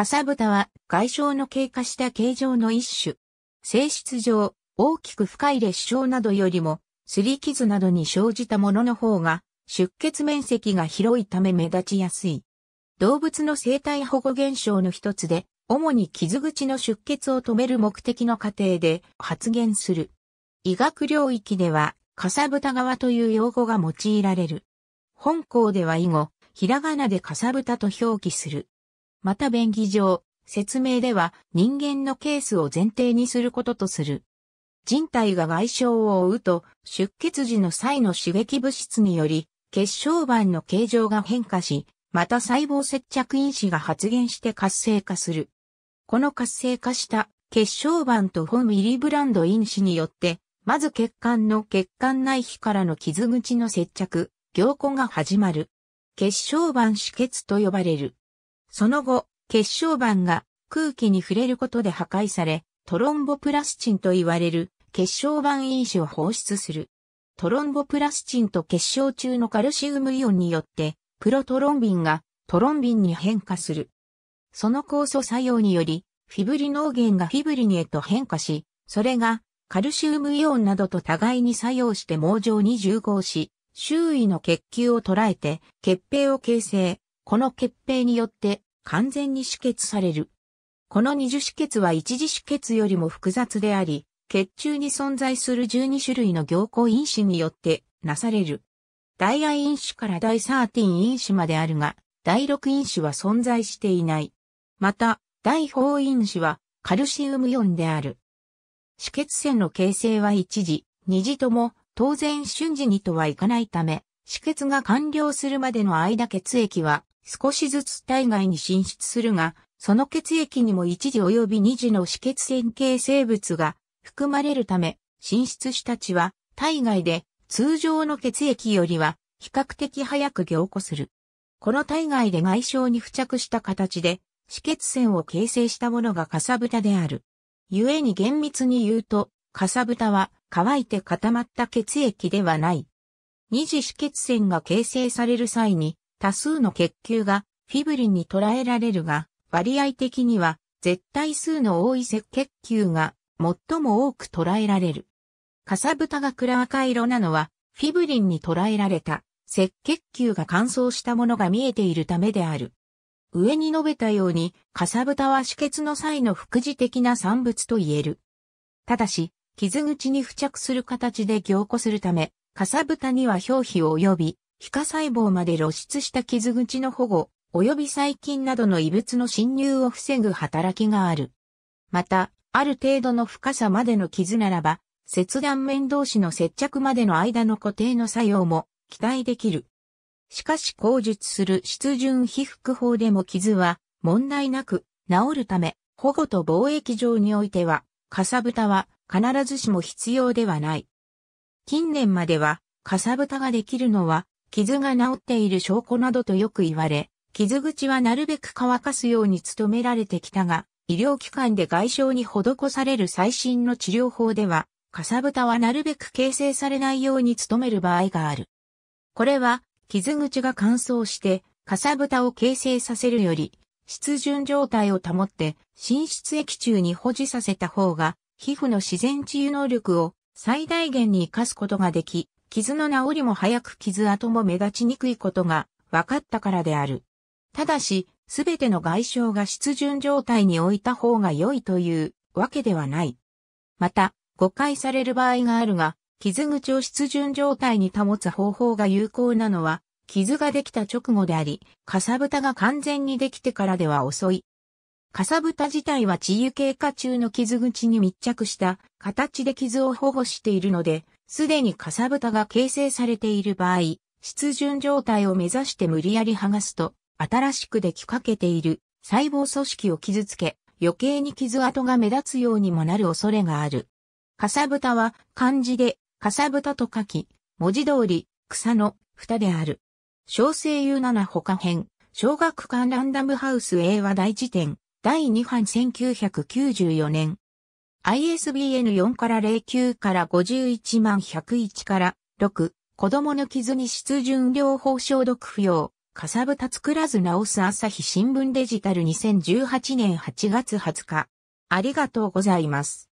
かさぶたは外傷の経過した形状の一種。性質上、大きく深い裂傷などよりも、すり傷などに生じたものの方が、出血面積が広いため目立ちやすい。動物の生態保護現象の一つで、主に傷口の出血を止める目的の過程で発現する。医学領域では、かさぶた側という用語が用いられる。本校では以後、ひらがなでかさぶたと表記する。また便宜上、説明では人間のケースを前提にすることとする。人体が外傷を負うと、出血時の際の刺激物質により、血小板の形状が変化し、また細胞接着因子が発現して活性化する。この活性化した血小板と本ミリブランド因子によって、まず血管の血管内皮からの傷口の接着、凝固が始まる。血小板止血と呼ばれる。その後、結晶板が空気に触れることで破壊され、トロンボプラスチンと言われる結晶板因子を放出する。トロンボプラスチンと結晶中のカルシウムイオンによって、プロトロンビンがトロンビンに変化する。その酵素作用により、フィブリノーゲンがフィブリンへと変化し、それがカルシウムイオンなどと互いに作用して網状に重合し、周囲の血球を捉えて、血平を形成。この血平によって完全に止血される。この二次止血は一次止血よりも複雑であり、血中に存在する12種類の凝固因子によってなされる。第愛因子から第13因子まであるが、第6因子は存在していない。また、第4因子はカルシウムイオンである。止血線の形成は一時、二次とも当然瞬時にとはいかないため、止血が完了するまでの間血液は少しずつ体外に進出するが、その血液にも一時及び二時の止血線形生物が含まれるため、進出したちは体外で通常の血液よりは比較的早く凝固する。この体外で外傷に付着した形で、止血線を形成したものがかさぶたである。故に厳密に言うと、かさぶたは乾いて固まった血液ではない。二次止血線が形成される際に、多数の血球がフィブリンに捉えられるが、割合的には絶対数の多い赤血球が最も多く捉えられる。かさぶたが暗赤色なのは、フィブリンに捉えられた赤血球が乾燥したものが見えているためである。上に述べたように、かさぶたは止血の際の副次的な産物と言える。ただし、傷口に付着する形で凝固するため、かさぶたには表皮及び皮下細胞まで露出した傷口の保護、及び細菌などの異物の侵入を防ぐ働きがある。また、ある程度の深さまでの傷ならば、切断面同士の接着までの間の固定の作用も期待できる。しかし口述する湿潤被覆法でも傷は問題なく治るため、保護と貿易上においては、かさぶたは必ずしも必要ではない。近年までは、かさぶたができるのは傷が治っている証拠などとよく言われ、傷口はなるべく乾かすように努められてきたが、医療機関で外傷に施される最新の治療法では、かさぶたはなるべく形成されないように努める場合がある。これは、傷口が乾燥して、かさぶたを形成させるより、湿潤状態を保って、浸出液中に保持させた方が、皮膚の自然治癒能力を最大限に活かすことができ、傷の治りも早く傷跡も目立ちにくいことが分かったからである。ただし、すべての外傷が湿潤状態に置いた方が良いというわけではない。また、誤解される場合があるが、傷口を湿潤状態に保つ方法が有効なのは、傷ができた直後であり、かさぶたが完全にできてからでは遅い。かさぶた自体は治癒経過中の傷口に密着した形で傷を保護しているので、すでにかさぶたが形成されている場合、湿潤状態を目指して無理やり剥がすと、新しくできかけている細胞組織を傷つけ、余計に傷跡が目立つようにもなる恐れがある。かさぶたは漢字で、かさぶたと書き、文字通り、草の蓋である。小生優7他編、小学館ランダムハウス英和大辞典、第2版1994年。ISBN4 から09から51万101から6、子供の傷に湿潤療法消毒不要、かさぶた作らず治す朝日新聞デジタル2018年8月20日。ありがとうございます。